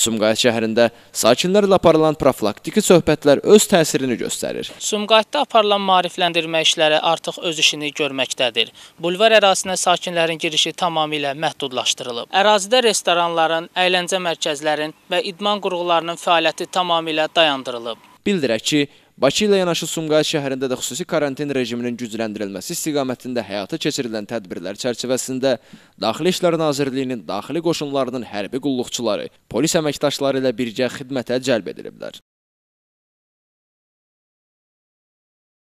Sumqayıt şəhərində sakinlərlə aparılan profilaktiki söhbətlər öz təsirini göstərir. Sumqayıtda aparılan maarifləndirmə işləri artıq öz işini görməkdədir. Bulvar ərazisinə sakinlərin girişi tamamilə məhdudlaşdırılıb. Ərazidə restoranların, əyləncə mərkəzlərinin və idman qurğularının fəaliyyəti tamamilə dayandırılıb. Bildirək ki, Bakı ilə yanaşı Sumqayıt şəhərində də xüsusi karantin rejiminin gücləndirilməsi istiqamətində həyata keçirilən tədbirlər çərçivəsində Daxili İşlər Nazirliyinin daxili qoşunlarının hərbi qulluqçuları, polis əməkdaşları ilə birgə xidmətə cəlb ediliblər.